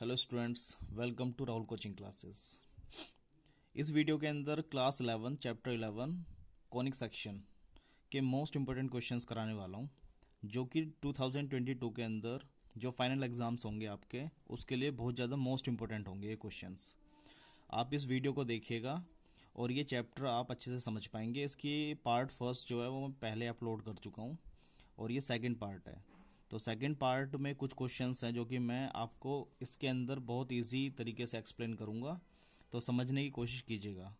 hello students welcome to Rahul coaching classes इस video के अंदर क्लास 11 चैप्टर 11 कॉनिक सेक्शन के मोस्ट इंपॉर्टेंट क्वेश्चंस कराने वाला हूँ जो कि 2022 के अंदर जो फाइनल एग्ज़ाम्स होंगे आपके उसके लिए बहुत ज़्यादा मोस्ट इंपॉर्टेंट होंगे ये क्वेश्चंस आप इस वीडियो को देखिएगा और ये चैप्टर आप अच्छे से समझ पाएंगे इसकी पार्ट फर्स्ट जो है वो मैं पहले अपलोड कर चुका हूँ और ये सेकेंड पार्ट है तो सेकंड पार्ट में कुछ क्वेश्चंस हैं जो कि मैं आपको इसके अंदर बहुत इजी तरीके से एक्सप्लेन करूंगा तो समझने की कोशिश कीजिएगा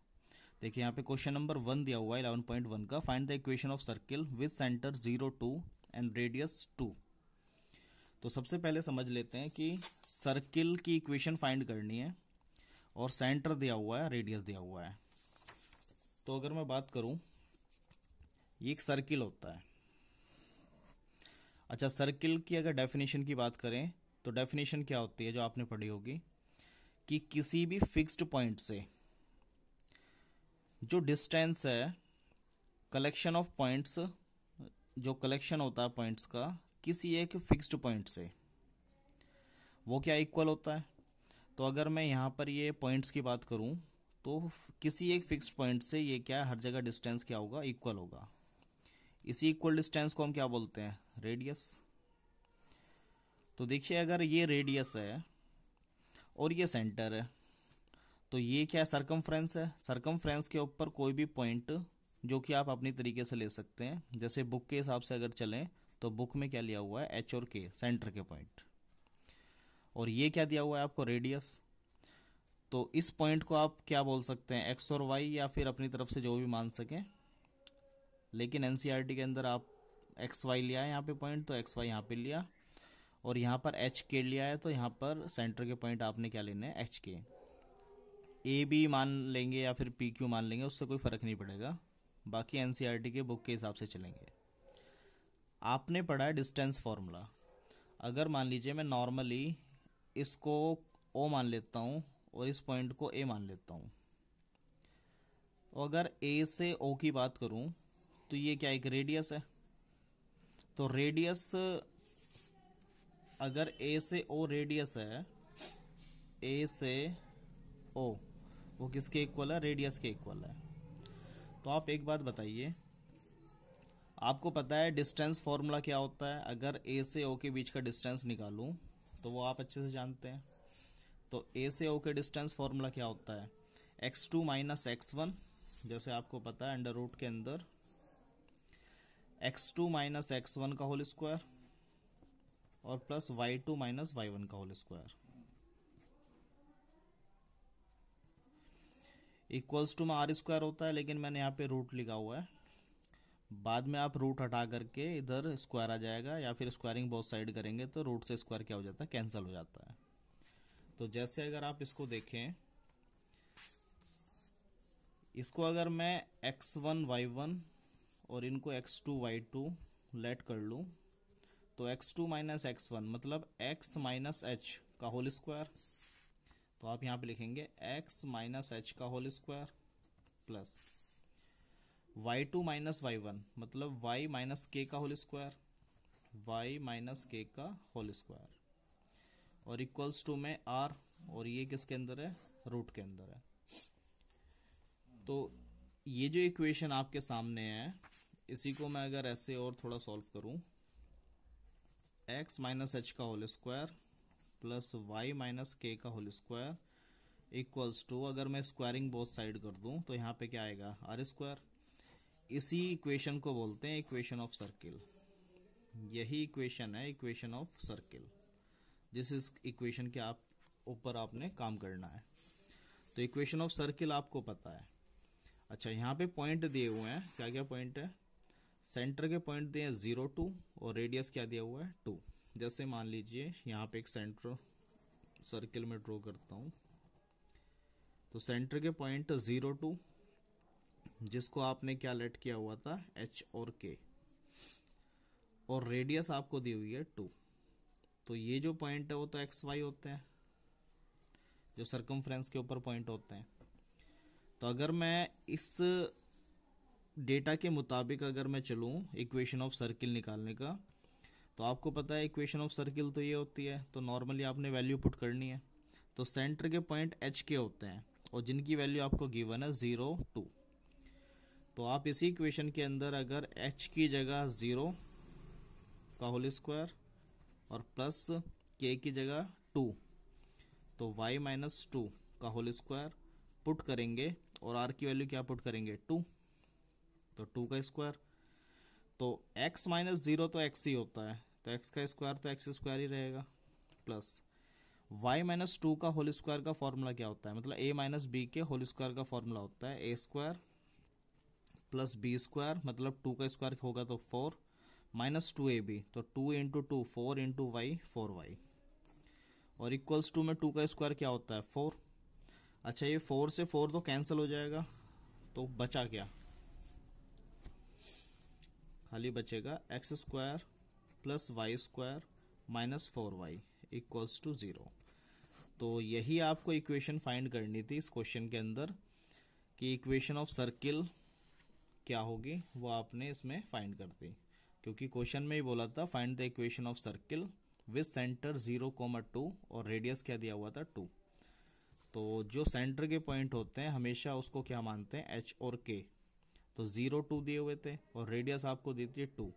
देखिए यहाँ पे क्वेश्चन नंबर वन दिया हुआ है इलेवन पॉइंट वन का find the equation of circle with centre zero two and radius two तो सबसे पहले समझ लेते हैं कि सर्किल की इक्वेशन फाइंड करनी है और सेंटर दिया हुआ है रेडियस दिया हुआ है तो अगर मैं बात करूँ ये एक सर्किल होता है अच्छा सर्किल की अगर डेफिनेशन की बात करें तो डेफिनेशन क्या होती है जो आपने पढ़ी होगी कि किसी भी फिक्स्ड पॉइंट से जो डिस्टेंस है कलेक्शन ऑफ पॉइंट्स जो कलेक्शन होता है पॉइंट्स का किसी एक फिक्स्ड पॉइंट से वो क्या इक्वल होता है तो अगर मैं यहाँ पर ये पॉइंट्स की बात करूँ तो किसी एक फिक्स्ड पॉइंट से ये क्या हर जगह डिस्टेंस क्या होगा इक्वल होगा इसी इक्वल डिस्टेंस को हम क्या बोलते हैं रेडियस तो देखिए अगर ये रेडियस है और ये सेंटर है तो ये क्या है सरकमफ्रेंस है सरकमफ्रेंस के ऊपर कोई भी पॉइंट जो कि आप अपनी तरीके से ले सकते हैं जैसे बुक के हिसाब से अगर चलें तो बुक में क्या लिया हुआ है एच और के सेंटर के पॉइंट और ये क्या दिया हुआ है आपको रेडियस तो इस पॉइंट को आप क्या बोल सकते हैं एक्स और वाई या फिर अपनी तरफ से जो भी मान सकें लेकिन एन e के अंदर आप एक्स वाई लिया है यहाँ पे पॉइंट तो एक्स वाई यहाँ पे लिया और यहाँ पर एच के लिया है तो यहाँ पर सेंटर के पॉइंट आपने क्या लेने हैं एच के ए बी मान लेंगे या फिर पी क्यू मान लेंगे उससे कोई फ़र्क नहीं पड़ेगा बाकी एन e के बुक के हिसाब से चलेंगे आपने पढ़ा है डिस्टेंस फार्मूला अगर मान लीजिए मैं नॉर्मली इसको ओ मान लेता हूँ और इस पॉइंट को ए मान लेता हूँ तो अगर ए से ओ की बात करूँ तो ये क्या एक रेडियस है तो रेडियस अगर ए से ओ रेडियस है ए से ओ वो किसके इक्वल है रेडियस के इक्वल है तो आप एक बात बताइए आपको पता है डिस्टेंस फॉर्मूला क्या होता है अगर ए से ओ के बीच का डिस्टेंस निकालूं तो वो आप अच्छे से जानते हैं तो ए से ओ के डिस्टेंस फॉर्मूला क्या होता है x two minus x one जैसे आपको पता है अंडर रूट के अंदर x two minus x one का होल स्क्वायर और plus y two minus y one का होल स्क्वायर इक्वल्स टू में आर स्क्वायर होता है लेकिन मैंने यहाँ पे रूट लिखा हुआ है बाद में आप रूट हटा करके इधर स्क्वायर आ जाएगा या फिर स्क्वायरिंग बहुत साइड करेंगे तो रूट से स्क्वायर क्या हो जाता है कैंसिल हो जाता है तो जैसे अगर आप इसको देखें इसको अगर मैं एक्स वन वाई वन और इनको x two y two let कर लूँ तो x two minus x one मतलब एक्स माइनस एच का होल स्क्वायर तो आप यहाँ पे लिखेंगे एक्स माइनस एच का whole square plus y two minus y one मतलब वाई माइनस के का whole square y minus k का होल स्क्वायर और इक्वल्स टू में आर और ये किसके अंदर है रूट के अंदर है तो ये जो इक्वेशन आपके सामने है इसी को मैं अगर ऐसे और थोड़ा सॉल्व करूं एक्स माइनस एच का whole square plus y minus k का होल स्क्वायर इक्वल्स टू अगर मैं स्क्वायरिंग बोथ साइड कर दूं तो यहाँ पे क्या आएगा आर स्क्वायर इसी इक्वेशन को बोलते हैं इक्वेशन ऑफ सर्किल यही इक्वेशन है इक्वेशन ऑफ सर्किल जिस इस इक्वेशन के आप ऊपर आपने काम करना है तो इक्वेशन ऑफ सर्किल आपको पता है अच्छा यहाँ पे पॉइंट दिए हुए हैं क्या क्या पॉइंट है सेंटर के पॉइंट दिए हैं जीरो टू और रेडियस क्या दिया हुआ है टू जैसे मान लीजिए यहाँ पे एक सेंटर सर्किल में ड्रॉ करता हूँ तो सेंटर के पॉइंट जीरो टू जिसको आपने क्या लेट किया हुआ था एच और के और रेडियस आपको दी हुई है टू तो ये जो पॉइंट है वो तो एक्स वाई होते हैं जो सरकमफ्रेंस के ऊपर पॉइंट होते हैं तो अगर मैं इस डेटा के मुताबिक अगर मैं चलूँ इक्वेशन ऑफ सर्किल निकालने का तो आपको पता है इक्वेशन ऑफ सर्किल तो ये होती है तो नॉर्मली आपने वैल्यू पुट करनी है तो सेंटर के पॉइंट एच के होते हैं और जिनकी वैल्यू आपको गिवन है ज़ीरो टू तो आप इसी इक्वेशन के अंदर अगर एच की जगह ज़ीरो का होल स्क्वायर और प्लस के की जगह टू तो वाई माइनस टू का होल स्क्वायर पुट करेंगे और आर की वैल्यू क्या पुट करेंगे टू तो टू का स्क्वायर तो एक्स माइनस ज़ीरो तो एक्स ही होता है तो एक्स का स्क्वायर तो एक्स स्क्वायर ही रहेगा प्लस वाई माइनस टू का होल स्क्वायर का फॉर्मूला क्या होता है मतलब ए माइनस बी के होल स्क्वायर का फॉर्मूला होता है a square plus b square मतलब टू का स्क्वायर होगा तो four minus two a b तो two into two four into y four y और इक्वल्स टू में टू का स्क्वायर क्या होता है फोर अच्छा ये फोर से फोर तो कैंसिल हो जाएगा तो बचा क्या खाली बचेगा x square plus y square minus four y equals to zero तो यही आपको इक्वेशन फाइंड करनी थी इस क्वेश्चन के अंदर कि इक्वेशन ऑफ सर्किल क्या होगी वो आपने इसमें फाइंड कर दी क्योंकि क्वेश्चन में ही बोला था find the equation of circle with centre zero comma two और रेडियस क्या दिया हुआ था टू तो जो सेंटर के पॉइंट होते हैं हमेशा उसको क्या मानते हैं एच और के तो ज़ीरो टू दिए हुए थे और रेडियस आपको देती है टू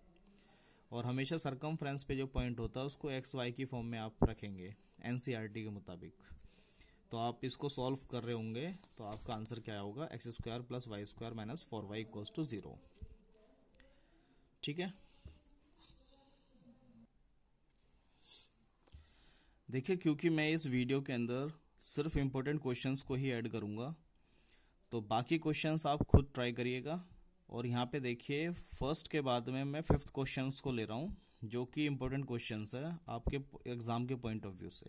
और हमेशा सरकम पे जो पॉइंट होता है उसको एक्स वाई की फॉर्म में आप रखेंगे एन के मुताबिक तो आप इसको सॉल्व कर रहे होंगे तो आपका आंसर क्या होगा x square plus y square minus four y equals to zero ठीक है देखिए क्योंकि मैं इस वीडियो के अंदर सिर्फ इम्पोर्टेंट क्वेश्चंस को ही ऐड करूँगा तो बाकी क्वेश्चंस आप खुद ट्राई करिएगा और यहाँ पे देखिए फर्स्ट के बाद में मैं फिफ्थ क्वेश्चन को ले रहा हूँ जो कि इम्पोर्टेंट क्वेश्चन है आपके एग्जाम के पॉइंट ऑफ व्यू से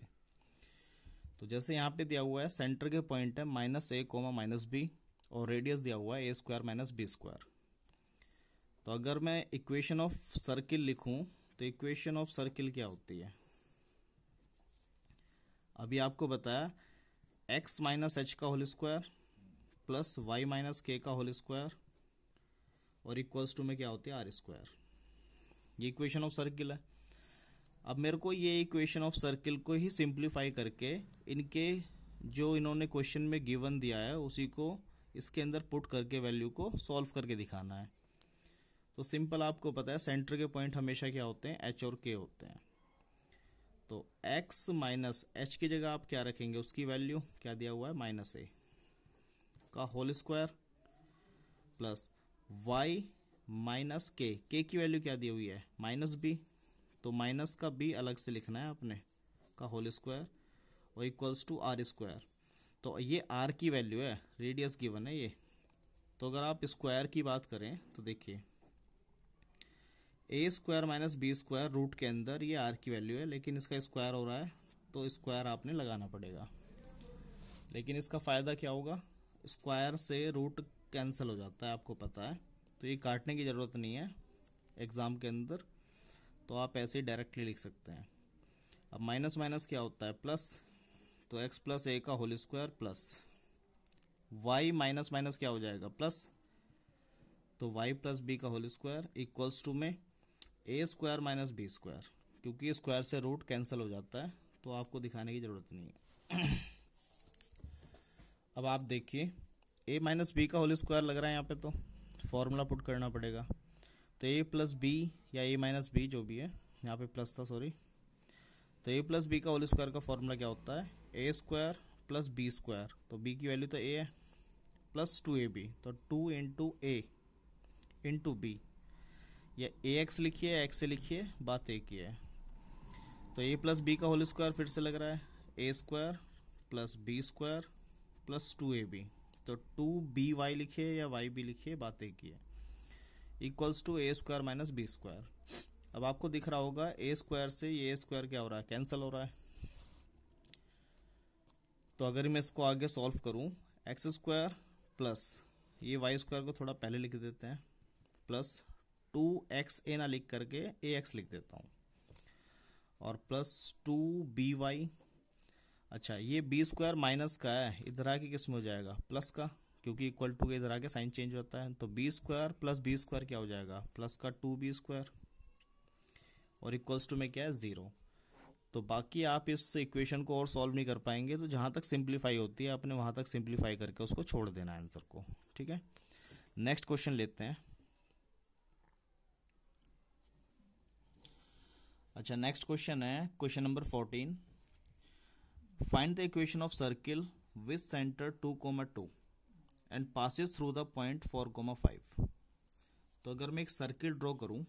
तो जैसे यहाँ पे दिया हुआ है सेंटर के पॉइंट है minus a comma minus b और रेडियस दिया हुआ है a square minus b square तो अगर मैं इक्वेशन ऑफ सर्किल लिखूँ तो इक्वेशन ऑफ सर्किल क्या होती है अभी आपको बताया एक्स माइनस एच का whole square plus y minus k का होल स्क्वायर और इक्वल्स टू में क्या होती है आर स्क्वायर ये इक्वेशन ऑफ सर्किल है अब मेरे को ये इक्वेशन ऑफ सर्किल को ही सिंप्लीफाई करके इनके जो इन्होंने क्वेश्चन में गिवन दिया है उसी को इसके अंदर पुट करके वैल्यू को सॉल्व करके दिखाना है तो सिंपल आपको पता है सेंटर के पॉइंट हमेशा क्या होते हैं एच और के होते हैं तो x माइनस एच की जगह आप क्या रखेंगे उसकी वैल्यू क्या दिया हुआ है माइनस ए का whole square plus y minus k k की वैल्यू क्या दी हुई है माइनस बी तो माइनस का बी अलग से लिखना है आपने का होल स्क्वायर और इक्वल्स टू आर स्क्वायर तो ये आर की वैल्यू है रेडियस गिवन है ये तो अगर आप स्क्वायर की बात करें तो देखिए a square minus b square root के अंदर ये आर की वैल्यू है लेकिन इसका स्क्वायर हो रहा है तो स्क्वायर आपने लगाना पड़ेगा लेकिन इसका फ़ायदा क्या होगा स्क्वायर से रूट कैंसिल हो जाता है आपको पता है तो ये काटने की ज़रूरत नहीं है एग्ज़ाम के अंदर तो आप ऐसे ही डायरेक्टली लिख सकते हैं अब माइनस माइनस क्या होता है प्लस तो एक्स प्लस ए का whole square plus y minus minus क्या हो जाएगा प्लस तो वाई प्लस बी का होल स्क्वायर इक्वल्स टू में a square minus b square क्योंकि स्क्वायर से रूट कैंसिल हो जाता है तो आपको दिखाने की ज़रूरत नहीं है अब आप देखिए ए माइनस बी का होल स्क्वायर लग रहा है यहाँ पे तो फॉर्मूला पुट करना पड़ेगा तो ए प्लस बी या ए माइनस बी जो भी है यहाँ पे प्लस था सॉरी तो ए प्लस बी का होल स्क्वायर का फॉर्मूला क्या होता है a square plus b square तो बी की वैल्यू तो ए है प्लस टू ए बी तो two into a into b या ए एक्स लिखिए एक्स से लिखिए बात एक ही है तो ए प्लस बी का होल स्क्वायर फिर से लग रहा है a square plus b square plus two a b तो टू बी वाई लिखिए या वाई बी लिखिए बात एक ही है equals to a square minus b square अब आपको दिख रहा होगा ए स्क्वायर से ये ए स्क्वायर क्या हो रहा है कैंसिल हो रहा है तो अगर मैं इसको आगे सॉल्व करूं एक्स स्क्वायर प्लस ये वाई स्क्वायर को थोड़ा पहले लिख देते हैं प्लस टू एक्स ए ना लिख करके ए एक्स लिख देता हूँ और प्लस टू बी वाई अच्छा ये बी स्क्वायर माइनस का है इधर आके किस में हो जाएगा प्लस का क्योंकि इक्वल टू के इधर आके साइन चेंज होता है तो b square plus b square क्या हो जाएगा प्लस का टू बी स्क्वायर और इक्वल्स टू में क्या है ज़ीरो तो बाकी आप इस इक्वेशन को और सॉल्व नहीं कर पाएंगे तो जहाँ तक सिंप्लीफाई होती है आपने वहाँ तक सिंप्लीफाई करके उसको छोड़ देना आंसर को ठीक है नेक्स्ट क्वेश्चन लेते हैं अच्छा नेक्स्ट क्वेश्चन है question number fourteen find the equation of circle with centre two comma two and passes through the point four comma five तो अगर मैं एक सर्किल ड्रॉ करूं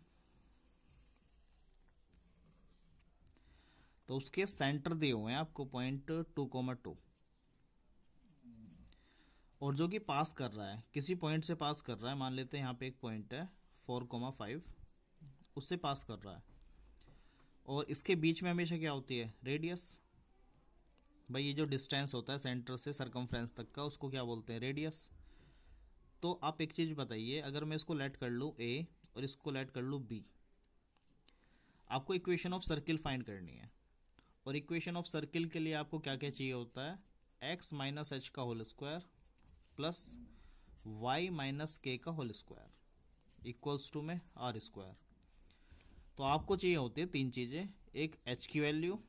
तो उसके सेंटर दिए हुए हैं आपको पॉइंट टू कोमा टू और जो कि पास कर रहा है किसी पॉइंट से पास कर रहा है मान लेते हैं यहाँ पे एक पॉइंट है फोर कोमा फाइव उससे पास कर रहा है और इसके बीच में हमेशा क्या होती है रेडियस भाई ये जो डिस्टेंस होता है सेंटर से सरकमफ्रेंस तक का उसको क्या बोलते हैं रेडियस तो आप एक चीज़ बताइए अगर मैं इसको लेट कर लूँ ए और इसको लेट कर लूँ बी आपको इक्वेशन ऑफ सर्किल फाइंड करनी है और इक्वेशन ऑफ सर्किल के लिए आपको क्या क्या चाहिए होता है एक्स माइनस एच का whole square plus y minus k का होल स्क्वायर इक्वल्स टू में आर स्क्वायर तो आपको चाहिए होती है तीन चीज़ें एक एच की वैल्यू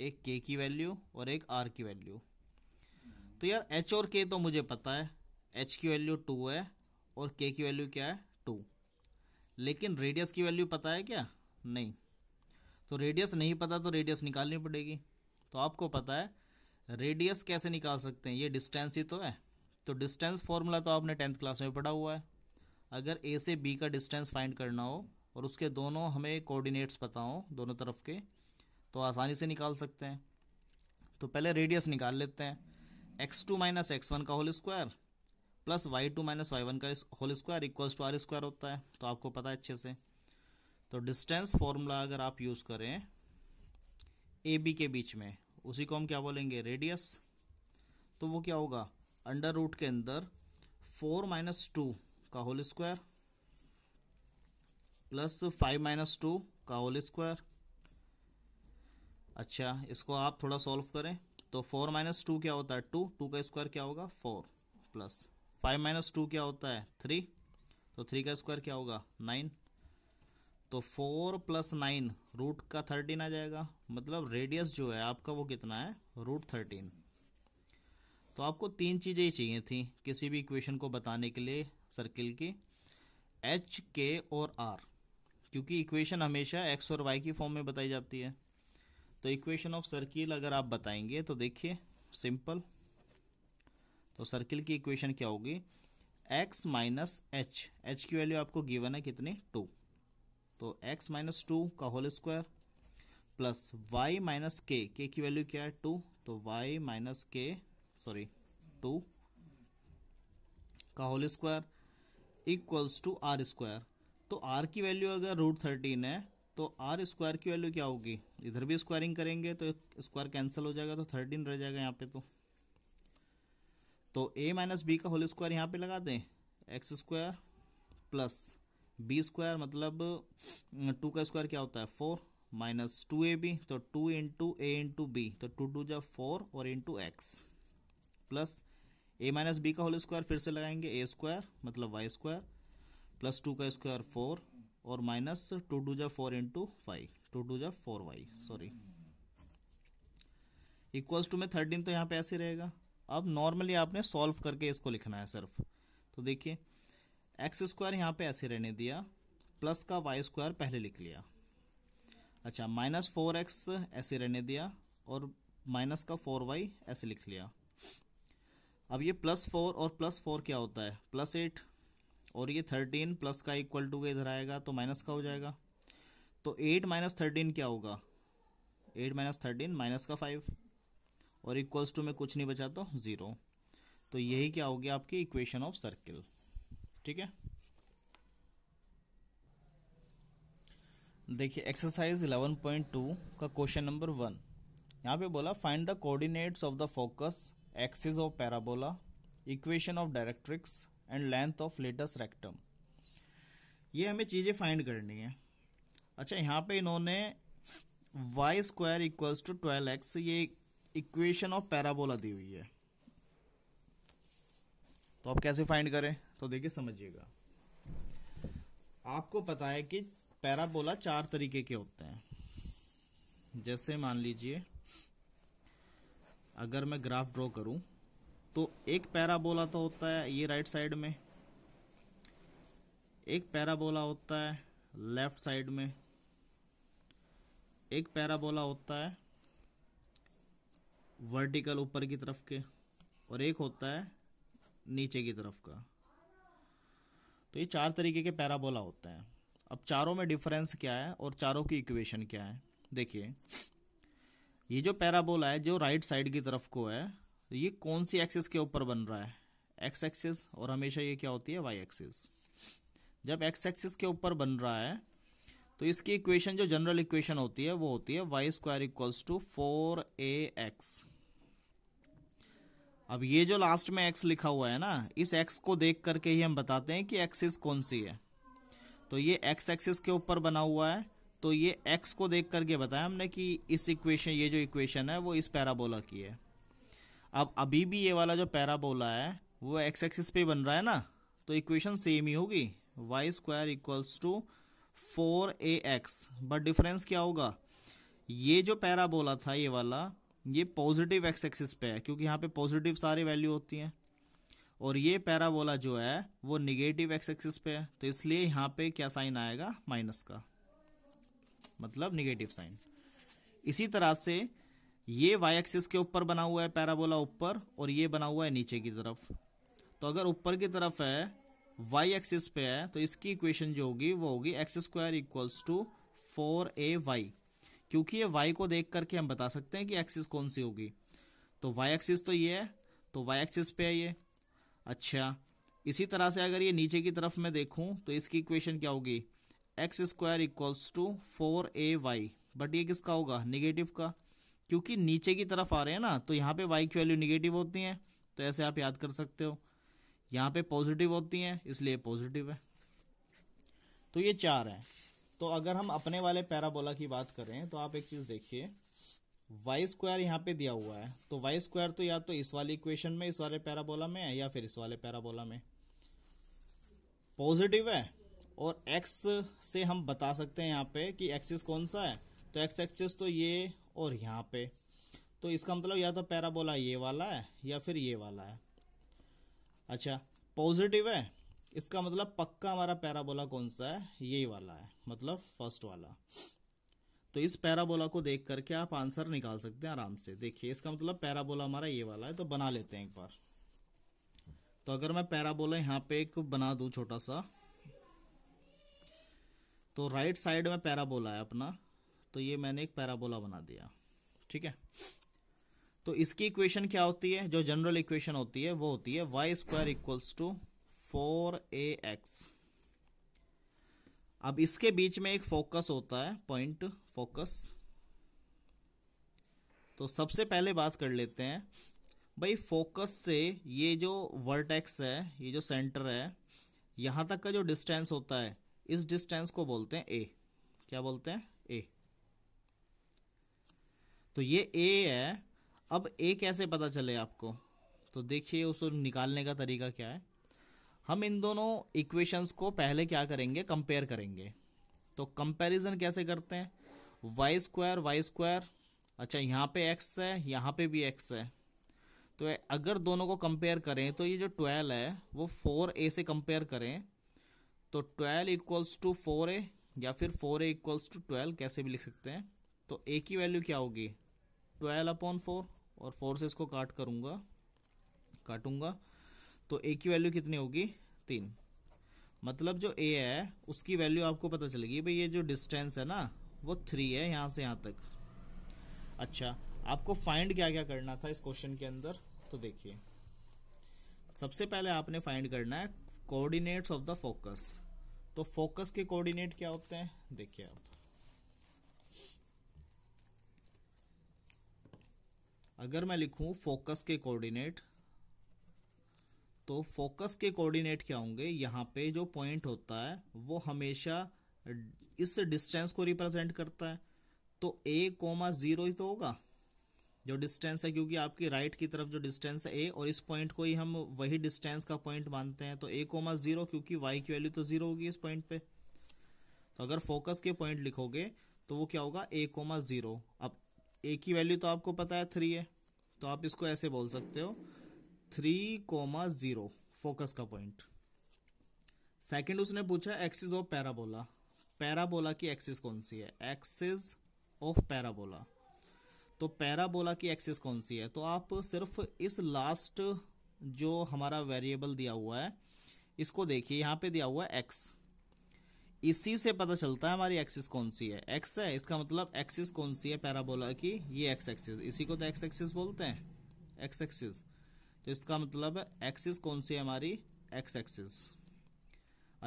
एक के की वैल्यू और एक आर की वैल्यू तो यार एच और के तो मुझे पता है एच की वैल्यू टू है और के की वैल्यू क्या है टू लेकिन रेडियस की वैल्यू पता है क्या नहीं तो रेडियस नहीं पता तो रेडियस निकालनी पड़ेगी तो आपको पता है रेडियस कैसे निकाल सकते हैं ये डिस्टेंस ही तो है तो डिस्टेंस फॉर्मूला तो आपने टेंथ क्लास में पढ़ा हुआ है अगर ए से बी का डिस्टेंस फाइंड करना हो और उसके दोनों हमें कोऑर्डिनेट्स पता हो दोनों तरफ के तो आसानी से निकाल सकते हैं तो पहले रेडियस निकाल लेते हैं x two minus x one का whole square plus y two minus y one का whole square equals to r square होता है तो आपको पता है अच्छे से तो डिस्टेंस फॉर्मूला अगर आप यूज़ करें ए बी के बीच में उसी को हम क्या बोलेंगे रेडियस तो वो क्या होगा अंडर रूट के अंदर फोर माइनस टू का whole square plus five minus two का होल स्क्वायर अच्छा इसको आप थोड़ा सॉल्व करें तो फोर माइनस टू क्या होता है टू टू का स्क्वायर क्या होगा four plus five minus two क्या होता है थ्री तो थ्री का स्क्वायर क्या होगा नाइन तो फोर प्लस नाइन रूट का थर्टीन आ जाएगा मतलब रेडियस जो है आपका वो कितना है रूट थर्टीन तो आपको तीन चीज़ें ही चाहिए थी किसी भी इक्वेशन को बताने के लिए सर्किल की एच के और आर क्योंकि इक्वेशन हमेशा एक्स और वाई की फॉर्म में बताई जाती है तो इक्वेशन ऑफ सर्किल अगर आप बताएंगे तो देखिए सिंपल तो सर्किल की इक्वेशन क्या होगी एक्स माइनस एच एच की वैल्यू आपको गिवन है कितनी टू तो एक्स माइनस टू का whole square plus y minus k k की वैल्यू क्या है टू तो y minus k sorry two का whole square equals to r square तो आर की वैल्यू अगर रूट थर्टीन है तो आर स्क्वायर की वैल्यू क्या होगी इधर भी स्क्वायरिंग करेंगे तो स्क्वायर कैंसिल हो जाएगा तो थर्टीन रह जाएगा यहाँ पे तो तो ए माइनस बी का होल स्क्वायर यहाँ पे लगा दें x square plus b square मतलब टू का स्क्वायर क्या होता है four minus two a b तो two into a into b तो टू टू जब फोर और into x plus a minus b का होल स्क्वायर फिर से लगाएंगे ए स्क्वायर मतलब वाई स्क्वायर प्लस टू का स्क्वायर फोर और माइनस टू टू जा four into five two two जा four y sorry equals to में थर्टीन तो यहाँ पे ऐसे रहेगा अब नॉर्मली आपने सॉल्व करके इसको लिखना है सिर्फ तो देखिए एक्स स्क्वायर यहाँ पे ऐसे रहने दिया प्लस का वाई स्क्वायर पहले लिख लिया अच्छा माइनस फोर एक्स ऐसे रहने दिया और माइनस का फोर वाई ऐसे लिख लिया अब ये प्लस फोर और प्लस फोर क्या होता है प्लस एट और ये थर्टीन प्लस का इक्वल टू का इधर आएगा तो माइनस का हो जाएगा तो एट माइनस थर्टीन क्या होगा एट माइनस थर्टीन माइनस का फाइव और इक्वल्स टू में कुछ नहीं बचा तो ज़ीरो तो यही क्या होगी आपकी इक्वेशन ऑफ सर्किल ठीक है देखिए एक्सरसाइज 11.2 का क्वेश्चन नंबर वन यहाँ पे बोला find the coordinates of the focus axis of parabola equation of directrix and length of latus rectum ये हमें चीज़ें फाइंड करनी है अच्छा यहाँ पे इन्होंने y square equals to twelve x ये इक्वेशन ऑफ पैराबोला दी हुई है तो आप कैसे फाइंड करें तो देखिए समझिएगा आपको पता है कि पैराबोला चार तरीके के होते हैं जैसे मान लीजिए अगर मैं ग्राफ ड्रॉ करूं तो एक पैराबोला तो होता है ये राइट साइड में एक पैराबोला होता है लेफ्ट साइड में एक पैराबोला होता है वर्टिकल ऊपर की तरफ के और एक होता है नीचे की तरफ का तो ये चार तरीके के पैराबोला होते हैं अब चारों में डिफरेंस क्या है और चारों की इक्वेशन क्या है देखिए ये जो पैराबोला है जो राइट साइड की तरफ को है तो ये कौन सी एक्सेस के ऊपर बन रहा है एक्स एक्सेस और हमेशा ये क्या होती है वाई एक्सेस जब एक्स एक्सेस के ऊपर बन रहा है तो इसकी इक्वेशन जो जनरल इक्वेशन होती है वो होती है y square equals to four a x अब ये जो लास्ट में एक्स लिखा हुआ है ना इस एक्स को देख करके ही हम बताते हैं कि एक्सिस कौन सी है तो ये एक्स एक्सिस के ऊपर बना हुआ है तो ये एक्स को देख करके बताया हमने कि इस इक्वेशन ये जो इक्वेशन है वो इस पैराबोला की है अब अभी भी ये वाला जो पैराबोला है वो एक्स एक्सिस पे बन रहा है ना तो इक्वेशन सेम ही होगी y square equals to four a x but difference क्या होगा ये जो पैराबोला था ये वाला ये पॉजिटिव एक्स एक्सिस पे है क्योंकि यहाँ पे पॉजिटिव सारी वैल्यू होती हैं और ये पैराबोला जो है वो निगेटिव एक्स एक्सिस पे है तो इसलिए यहाँ पे क्या साइन आएगा माइनस का मतलब निगेटिव साइन इसी तरह से ये वाई एक्सिस के ऊपर बना हुआ है पैराबोला ऊपर और ये बना हुआ है नीचे की तरफ तो अगर ऊपर की तरफ है वाई एक्सिस पे है तो इसकी इक्वेशन जो होगी वो होगी x square equals to four a y क्योंकि ये वाई को देख करके हम बता सकते हैं कि एक्सिस कौन सी होगी तो वाई एक्सिस तो ये है तो वाई एक्सिस पे है ये अच्छा इसी तरह से अगर ये नीचे की तरफ मैं देखूं तो इसकी इक्वेशन क्या होगी x square equals to four a y but ये किसका होगा निगेटिव का क्योंकि नीचे की तरफ आ रहे हैं ना तो यहाँ पे वाई की वैल्यू निगेटिव होती हैं तो ऐसे आप याद कर सकते हो यहाँ पे पॉजिटिव होती हैं इसलिए पॉजिटिव है तो ये चार है तो अगर हम अपने वाले पैराबोला की बात करें तो आप एक चीज़ देखिए वाई स्क्वायर यहाँ पे दिया हुआ है तो वाई स्क्वायर तो या तो इस वाली इक्वेशन में इस वाले पैराबोला में है या फिर इस वाले पैराबोला में पॉजिटिव है और एक्स से हम बता सकते हैं यहाँ पे कि एक्सिस कौन सा है तो एक्स एक्सिस तो ये और यहाँ पे तो इसका मतलब या तो पैराबोला ये वाला है या फिर ये वाला है अच्छा पॉजिटिव है इसका मतलब पक्का हमारा पैराबोला कौन सा है ये वाला है मतलब फर्स्ट वाला तो इस पैराबोला को देख करके आप आंसर निकाल सकते हैं आराम से देखिए इसका मतलब पैराबोला हमारा ये वाला है तो बना लेते हैं एक बार तो अगर मैं पैराबोला यहाँ पे एक बना दू छोटा सा तो राइट साइड में पैराबोला है अपना तो ये मैंने एक पैराबोला बना दिया ठीक है तो इसकी इक्वेशन क्या होती है जो जनरल इक्वेशन होती है वो होती है y square equals to four a x अब इसके बीच में एक फोकस होता है पॉइंट फोकस तो सबसे पहले बात कर लेते हैं भाई फोकस से ये जो वर्टेक्स है ये जो सेंटर है यहाँ तक का जो डिस्टेंस होता है इस डिस्टेंस को बोलते हैं ए क्या बोलते हैं तो ये ए है अब ए कैसे पता चले आपको तो देखिए उसको निकालने का तरीका क्या है हम इन दोनों इक्वेशंस को पहले क्या करेंगे कंपेयर करेंगे तो कंपैरिजन कैसे करते हैं वाई स्क्वायर वाई स्क्वायर अच्छा यहाँ पे एक्स है यहाँ पे भी एक्स है तो अगर दोनों को कंपेयर करें तो ये जो ट्वेल्व है वो फोर ए से कंपेयर करें तो twelve equals to four a या फिर four a equals to twelve कैसे भी लिख सकते हैं तो ए की वैल्यू क्या होगी ट्वेल्व अपॉन फोर और फोर से इसको काट करूँगा काटूंगा तो ए की वैल्यू कितनी होगी तीन मतलब जो ए है उसकी वैल्यू आपको पता चलेगी भाई ये जो डिस्टेंस है ना वो थ्री है यहाँ से यहाँ तक अच्छा आपको फाइंड क्या क्या करना था इस क्वेश्चन के अंदर तो देखिए सबसे पहले आपने फाइंड करना है कोऑर्डिनेट्स ऑफ द फोकस तो फोकस के कोऑर्डिनेट क्या होते हैं देखिए आप अगर मैं लिखूं फोकस के कोऑर्डिनेट तो फोकस के कोऑर्डिनेट क्या होंगे यहाँ पे जो पॉइंट होता है वो हमेशा इस डिस्टेंस को रिप्रेजेंट करता है तो ए कोमा जीरो ही तो होगा जो डिस्टेंस है क्योंकि आपकी राइट की तरफ जो डिस्टेंस है ए और इस पॉइंट को ही हम वही डिस्टेंस का पॉइंट मानते हैं तो ए कोमा जीरो क्योंकि वाई की वैल्यू तो जीरो होगी इस पॉइंट पे तो अगर फोकस के पॉइंट लिखोगे तो वो क्या होगा ए कोमा जीरो अब ए की वैल्यू तो आपको पता है थ्री है तो आप इसको ऐसे बोल सकते हो थ्री कोमा जीरो फोकस का पॉइंट सेकंड उसने पूछा एक्सिस ऑफ पैराबोला पैराबोला की एक्सिस कौन सी है एक्सिस ऑफ पैराबोला तो पैराबोला की एक्सिस कौन सी है तो आप सिर्फ इस लास्ट जो हमारा वेरिएबल दिया हुआ है इसको देखिए यहाँ पे दिया हुआ है एक्स इसी से पता चलता है हमारी एक्सिस कौन सी है एक्स है इसका मतलब एक्सिस कौन सी है पैराबोला की ये एक्स एक्सिस इसी को तो एक्स एक्सिस बोलते हैं एक्स एक्सिस तो इसका मतलब एक्सिस कौन सी है हमारी एक्स एक्सिस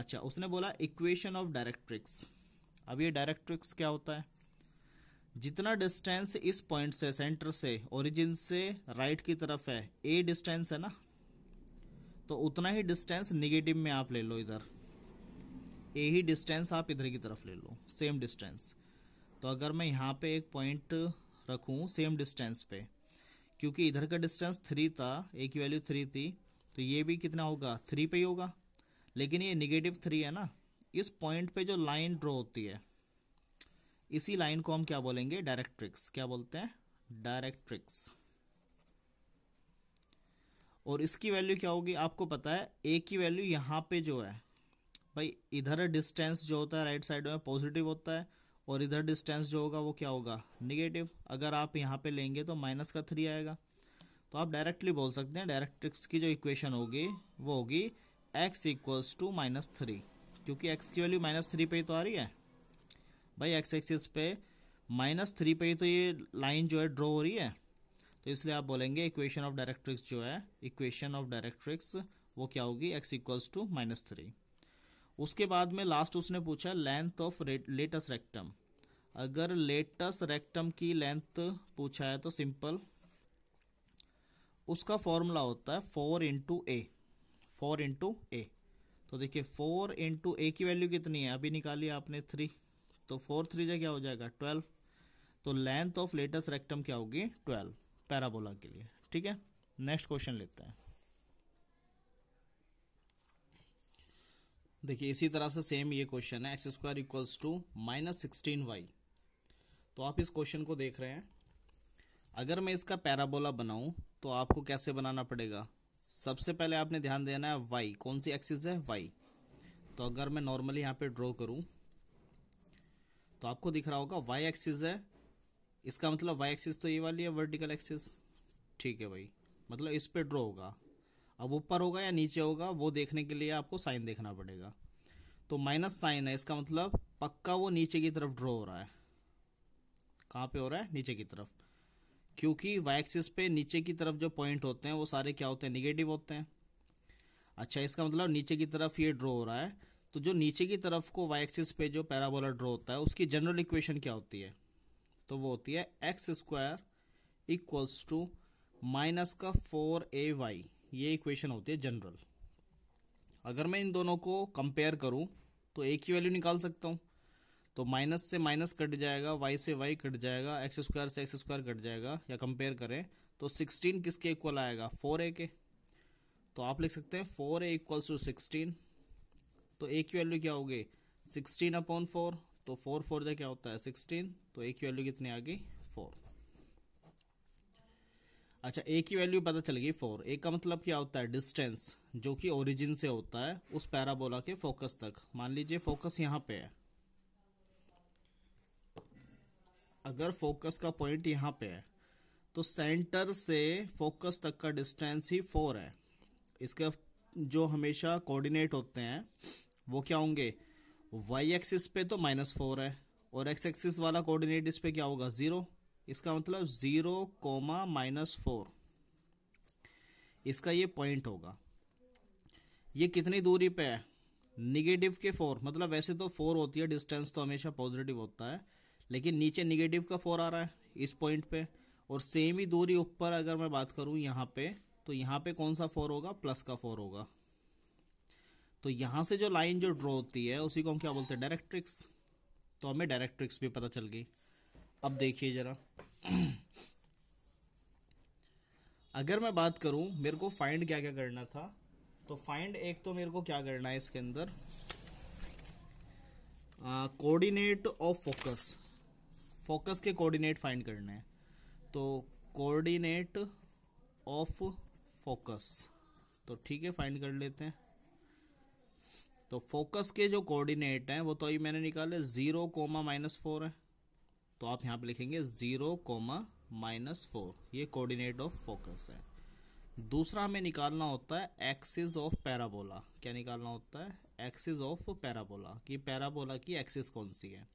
अच्छा उसने बोला इक्वेशन ऑफ डायरेक्ट्रिक्स अब ये डायरेक्ट्रिक्स क्या होता है जितना डिस्टेंस इस पॉइंट से सेंटर से ओरिजिन से राइट की तरफ है ए डिस्टेंस है ना तो उतना ही डिस्टेंस निगेटिव में आप ले लो इधर यही डिस्टेंस आप इधर की तरफ ले लो सेम डिस्टेंस तो अगर मैं यहाँ पे एक पॉइंट रखूँ सेम डिस्टेंस पे क्योंकि इधर का डिस्टेंस थ्री था ए की वैल्यू थ्री थी तो ये भी कितना होगा थ्री पे ही होगा लेकिन ये निगेटिव थ्री है ना इस पॉइंट पे जो लाइन ड्रॉ होती है इसी लाइन को हम क्या बोलेंगे डायरेक्ट्रिक्स क्या बोलते हैं डायरेक्ट्रिक्स और इसकी वैल्यू क्या होगी आपको पता है ए की वैल्यू यहाँ पे जो है भाई इधर डिस्टेंस जो होता है राइट साइड में पॉजिटिव होता है और इधर डिस्टेंस जो होगा वो क्या होगा निगेटिव अगर आप यहाँ पे लेंगे तो माइनस का थ्री आएगा तो आप डायरेक्टली बोल सकते हैं डायरेक्ट्रिक्स की जो इक्वेशन होगी वो होगी x equals to minus three क्योंकि एक्स की वैल्यू माइनस थ्री पे ही तो आ रही है भाई एक्स एक्सिस पे माइनस थ्री पे ही तो ये लाइन जो है ड्रॉ हो रही है तो इसलिए आप बोलेंगे इक्वेशन ऑफ डायरेक्ट्रिक्स जो है इक्वेशन ऑफ डायरेक्ट्रिक्स वो क्या होगी x equals to minus three उसके बाद में लास्ट उसने पूछा लेंथ ऑफ लेटस रेक्टम अगर लेटस रेक्टम की लेंथ पूछा है तो सिंपल उसका फॉर्मूला होता है four into a four into a तो देखिए फोर इंटू ए की वैल्यू कितनी है अभी निकाली आपने थ्री तो फोर थ्री जो क्या हो जाएगा ट्वेल्व तो लेंथ ऑफ लेटस रेक्टम क्या होगी ट्वेल्व पैराबोला के लिए ठीक है नेक्स्ट क्वेश्चन लेते हैं देखिए इसी तरह से सेम ये क्वेश्चन है x square equals to minus sixteen y तो आप इस क्वेश्चन को देख रहे हैं अगर मैं इसका पैराबोला बनाऊं तो आपको कैसे बनाना पड़ेगा सबसे पहले आपने ध्यान देना है वाई कौन सी एक्सिस है वाई तो अगर मैं नॉर्मली यहाँ पे ड्रॉ करूँ तो आपको दिख रहा होगा वाई एक्सिस है इसका मतलब वाई एक्सिस तो ये वाली है वर्टिकल एक्सिस ठीक है भाई मतलब इस पर ड्रॉ होगा अब ऊपर होगा या नीचे होगा वो देखने के लिए आपको साइन देखना पड़ेगा तो माइनस साइन है इसका मतलब पक्का वो नीचे की तरफ ड्रॉ हो रहा है कहाँ पे हो रहा है नीचे की तरफ क्योंकि वाई एक्सिस पे नीचे की तरफ जो पॉइंट होते हैं वो सारे क्या होते हैं निगेटिव होते हैं अच्छा इसका मतलब नीचे की तरफ ये ड्रॉ हो रहा है तो जो नीचे की तरफ को वाई एक्सिस पे जो पैराबोला ड्रॉ होता है उसकी जनरल इक्वेशन क्या होती है तो वो होती है x square equals to minus का फोर ए वाई ये इक्वेशन होती है जनरल अगर मैं इन दोनों को कंपेयर करूं तो ए की वैल्यू निकाल सकता हूं तो माइनस से माइनस कट जाएगा वाई से वाई कट जाएगा एक्स स्क्वायर से एक्स स्क्वायर कट जाएगा या कंपेयर करें तो सिक्सटीन किसके इक्वल आएगा फोर ए के तो आप लिख सकते हैं four a equals to sixteen तो ए की वैल्यू क्या होगी सिक्सटीन अपॉन फोर तो फोर फोर जो क्या होता है सिक्सटीन तो ए की वैल्यू कितनी आ गई फोर अच्छा ए की वैल्यू पता चल गई फोर ए का मतलब क्या होता है डिस्टेंस जो कि ओरिजिन से होता है उस पैराबोला के फोकस तक मान लीजिए फोकस यहाँ पे है अगर फोकस का पॉइंट यहाँ पे है तो सेंटर से फोकस तक का डिस्टेंस ही फोर है इसके जो हमेशा कोऑर्डिनेट होते हैं वो क्या होंगे वाई एक्सिस पे तो माइनस फोर है और एक्स एक्सिस वाला कोऑर्डिनेट इस पे क्या होगा ज़ीरो इसका मतलब ज़ीरो कोमा माइनस फोर इसका ये पॉइंट होगा ये कितनी दूरी पे है निगेटिव के फोर मतलब वैसे तो फोर होती है डिस्टेंस तो हमेशा पॉजिटिव होता है लेकिन नीचे निगेटिव का फोर आ रहा है इस पॉइंट पे और सेम ही दूरी ऊपर अगर मैं बात करूं यहाँ पे तो यहाँ पे कौन सा फोर होगा प्लस का फोर होगा तो यहाँ से जो लाइन जो ड्रॉ होती है उसी को हम क्या बोलते हैं डायरेक्ट्रिक्स तो हमें डायरेक्ट्रिक्स भी पता चल गई अब देखिए ज़रा अगर मैं बात करूं मेरे को फाइंड क्या क्या करना था तो फाइंड एक तो मेरे को क्या करना है इसके अंदर कोऑर्डिनेट ऑफ फोकस फोकस के कोऑर्डिनेट फाइंड करना है तो कोऑर्डिनेट ऑफ फोकस तो ठीक है फाइंड कर लेते हैं तो फोकस के जो कोऑर्डिनेट हैं वो तो ही मैंने निकाले ज़ीरो कोमा माइनस फोर है तो आप यहाँ पे लिखेंगे जीरो कोमा माइनस फोर ये कोऑर्डिनेट ऑफ फोकस है दूसरा हमें निकालना होता है एक्सिस ऑफ पैराबोला क्या निकालना होता है एक्सिस ऑफ पैराबोला कि पैराबोला की एक्सिस कौन सी है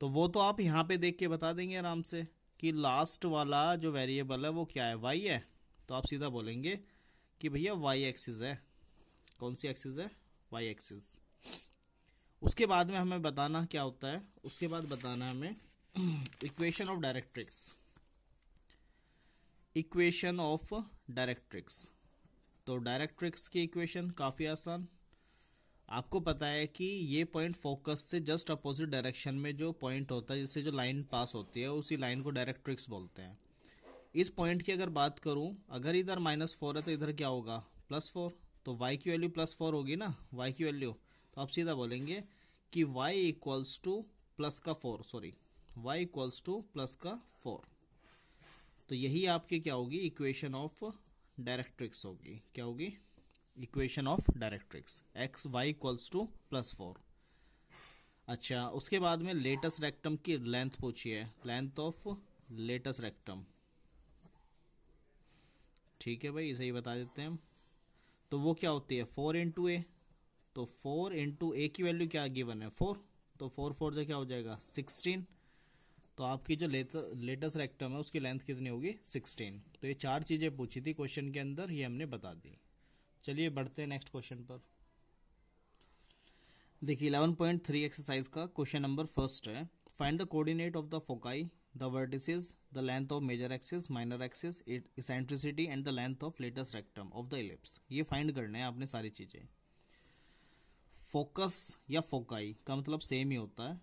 तो वो तो आप यहाँ पे देख के बता देंगे आराम से कि लास्ट वाला जो वेरिएबल है वो क्या है वाई है तो आप सीधा बोलेंगे कि भैया वाई एक्सिस है कौन सी एक्सिस है वाई एक्सिस उसके बाद में हमें बताना क्या होता है उसके बाद बताना हमें equation of directrix equation of directrix तो डायरेक्ट्रिक्स की इक्वेशन काफ़ी आसान आपको पता है कि ये पॉइंट फोकस से जस्ट अपोजिट डायरेक्शन में जो पॉइंट होता है जिससे जो लाइन पास होती है उसी लाइन को डायरेक्ट्रिक्स बोलते हैं इस पॉइंट की अगर बात करूं अगर इधर माइनस फोर है तो इधर क्या होगा प्लस फोर तो वाई की वैल्यू प्लस फोर होगी ना वाई की वैल्यू तो आप सीधा बोलेंगे कि वाई इक्वल्स टू प्लस का four sorry y equals to plus का फोर तो यही आपके क्या होगी इक्वेशन ऑफ डायरेक्ट्रिक्स होगी क्या होगी equation of directrix x y equals to plus four अच्छा उसके बाद में लेटेस्ट रेक्टम की लेंथ पूछी है लेंथ ऑफ लेटेस्ट रेक्टम ठीक है भाई इसे ही बता देते हैं हम तो वो क्या होती है फोर इंटू ए तो फोर इंटू ए की वैल्यू क्या गिवन है फोर तो फोर फोर से क्या हो जाएगा सिक्सटीन तो आपकी जो लेटेस्ट रेक्टम है उसकी लेंथ कितनी होगी सिक्सटीन तो ये चार चीज़ें पूछी थी क्वेश्चन के अंदर ये हमने बता दी चलिए बढ़ते हैं नेक्स्ट क्वेश्चन पर देखिए इलेवन पॉइंट थ्री एक्सरसाइज का क्वेश्चन नंबर फर्स्ट है find the coordinate of the foci the vertices the length of major axis minor axis eccentricity and the length of latus rectum of the ellipse ये find करना है आपने सारी चीज़ें focus या foci का मतलब सेम ही होता है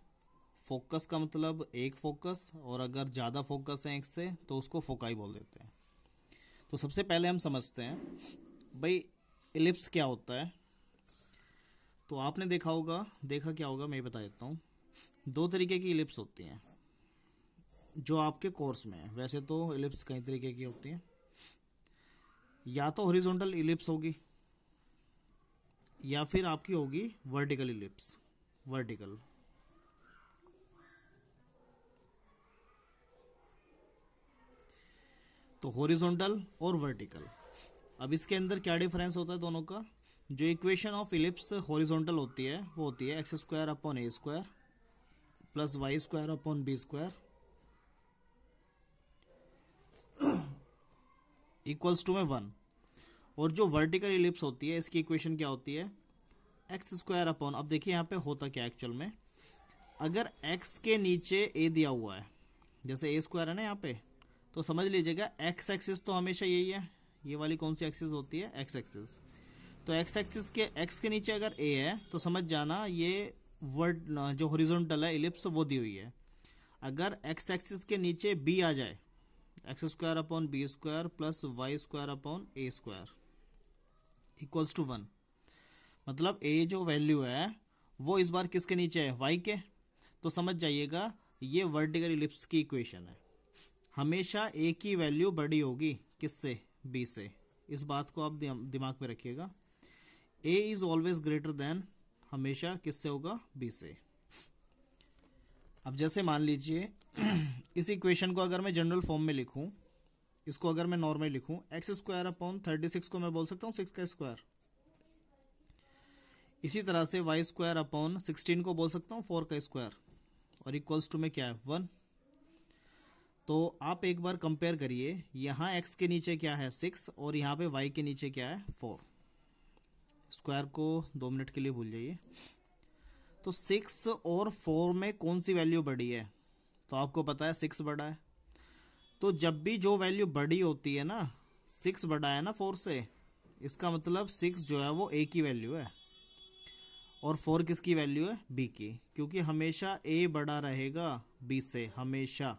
फोकस का मतलब एक फोकस और अगर ज़्यादा फोकस है एक से तो उसको फोकाई बोल देते हैं तो सबसे पहले हम समझते हैं भाई इलिप्स क्या होता है तो आपने देखा होगा देखा क्या होगा मैं बता देता हूँ दो तरीके की इलिप्स होती हैं जो आपके कोर्स में है वैसे तो इलिप्स कई तरीके की होती हैं या तो हॉरिजॉन्टल इलिप्स होगी या फिर आपकी होगी वर्टिकल इलिप्स वर्टिकल तो हॉरिजॉन्टल और वर्टिकल अब इसके अंदर क्या डिफरेंस होता है दोनों का जो इक्वेशन ऑफ इलिप्स हॉरिजॉन्टल होती है वो होती है x square upon a square plus y square upon b square equals to में वन और जो वर्टिकल इलिप्स होती है इसकी इक्वेशन क्या होती है एक्स स्क्वायर अपॉन अब देखिए यहाँ पे होता क्या एक्चुअल में अगर एक्स के नीचे ए दिया हुआ है जैसे ए स्क्वायर है ना यहाँ पे तो समझ लीजिएगा एक्स एक्सिस तो हमेशा यही है ये वाली कौन सी एक्सिस होती है एक्स एक्सिस तो एक्स एक्सिस के एक्स के नीचे अगर ए है तो समझ जाना ये वर्ड जो हॉरिजॉन्टल है इलिप्स वो दी हुई है अगर एक्स एक्सिस के नीचे बी आ जाए x square upon b square plus y square upon a square equals to one मतलब ए जो वैल्यू है वो इस बार किसके नीचे है वाई के तो समझ जाइएगा ये वर्टिकल इलिप्स की इक्वेशन है हमेशा ए की वैल्यू बड़ी होगी किससे बी से इस बात को आप दिमाग में रखिएगा a is always greater than हमेशा किससे होगा बी से अब जैसे मान लीजिए इस इक्वेशन को अगर मैं जनरल फॉर्म में लिखूं इसको अगर मैं नॉर्मल लिखूं x square upon thirty six को मैं बोल सकता हूं सिक्स का स्क्वायर इसी तरह से वाई स्क्वायर अपॉन सिक्सटीन को बोल सकता हूँ फोर का स्क्वायर और इक्वल्स टू में क्या है वन तो आप एक बार कंपेयर करिए यहाँ x के नीचे क्या है सिक्स और यहाँ पे y के नीचे क्या है फोर स्क्वायर को दो मिनट के लिए भूल जाइए तो सिक्स और फोर में कौन सी वैल्यू बढ़ी है तो आपको पता है सिक्स बढ़ा है तो जब भी जो वैल्यू बड़ी होती है ना सिक्स बढ़ा है ना फोर से इसका मतलब सिक्स जो है वो ए की वैल्यू है और फोर किसकी वैल्यू है बी की क्योंकि हमेशा ए बड़ा रहेगा बी से हमेशा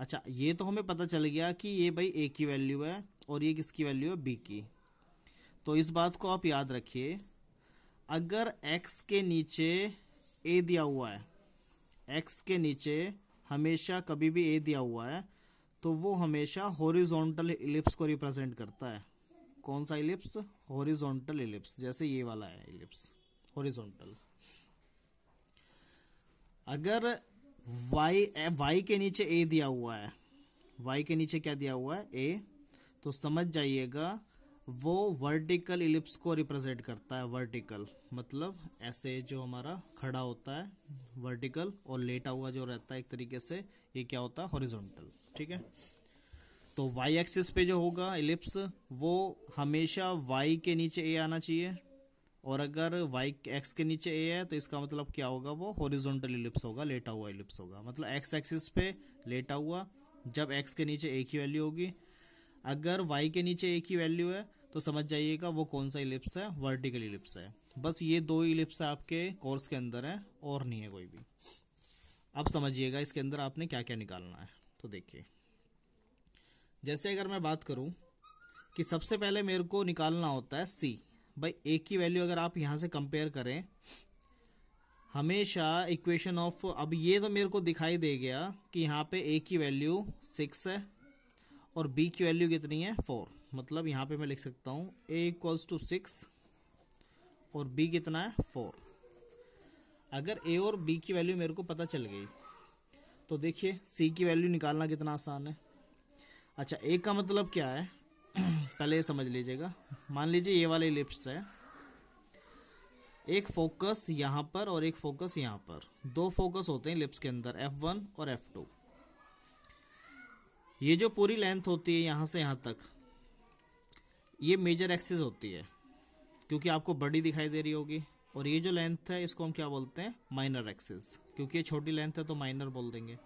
अच्छा ये तो हमें पता चल गया कि ये भाई ए की वैल्यू है और ये किसकी वैल्यू है बी की तो इस बात को आप याद रखिए अगर एक्स के नीचे ए दिया हुआ है एक्स के नीचे हमेशा कभी भी ए दिया हुआ है तो वो हमेशा हॉरिजॉन्टल इलिप्स को रिप्रेजेंट करता है कौन सा इलिप्स हॉरिजॉन्टल इलिप्स जैसे ये वाला है इलिप्स हॉरिजॉन्टल अगर वाई वाई के नीचे ए दिया हुआ है वाई के नीचे क्या दिया हुआ है ए तो समझ जाइएगा वो वर्टिकल इलिप्स को रिप्रेजेंट करता है वर्टिकल मतलब ऐसे जो हमारा खड़ा होता है वर्टिकल और लेटा हुआ जो रहता है एक तरीके से ये क्या होता है हॉरिजॉन्टल ठीक है तो y एक्सिस पे जो होगा इलिप्स वो हमेशा y के नीचे a आना चाहिए और अगर वाई एक्स के नीचे ए है तो इसका मतलब क्या होगा वो हॉरिजॉन्टल इलिप्स होगा लेटा हुआ इलिप्स होगा मतलब एक्स एक्सिस पे लेटा हुआ जब एक्स के नीचे ए की वैल्यू होगी अगर वाई के नीचे ए की वैल्यू है तो समझ जाइएगा वो कौन सा इलिप्स है वर्टिकल इलिप्स है बस ये दो इलिप्स आपके कोर्स के अंदर है और नहीं है कोई भी अब समझिएगा इसके अंदर आपने क्या क्या निकालना है तो देखिए जैसे अगर मैं बात करूं कि सबसे पहले मेरे को निकालना होता है सी भाई ए की वैल्यू अगर आप यहाँ से कंपेयर करें हमेशा इक्वेशन ऑफ अब ये तो मेरे को दिखाई दे गया कि यहाँ पे ए की वैल्यू सिक्स है और बी की वैल्यू कितनी है फोर मतलब यहाँ पे मैं लिख सकता हूँ ए इक्वल्स टू सिक्स और बी कितना है फोर अगर ए और बी की वैल्यू मेरे को पता चल गई तो देखिए सी की वैल्यू निकालना कितना आसान है अच्छा ए का मतलब क्या है पहले ये समझ लीजिएगा मान लीजिए ये वाले लिप्स है एक फोकस यहाँ पर और एक फोकस यहाँ पर दो फोकस होते हैं लिप्स के अंदर एफ वन और एफ टू ये जो पूरी लेंथ होती है यहाँ से यहाँ तक ये मेजर एक्सिस होती है क्योंकि आपको बड़ी दिखाई दे रही होगी और ये जो लेंथ है इसको हम क्या बोलते हैं माइनर एक्सिस क्योंकि ये छोटी लेंथ है तो माइनर बोल देंगे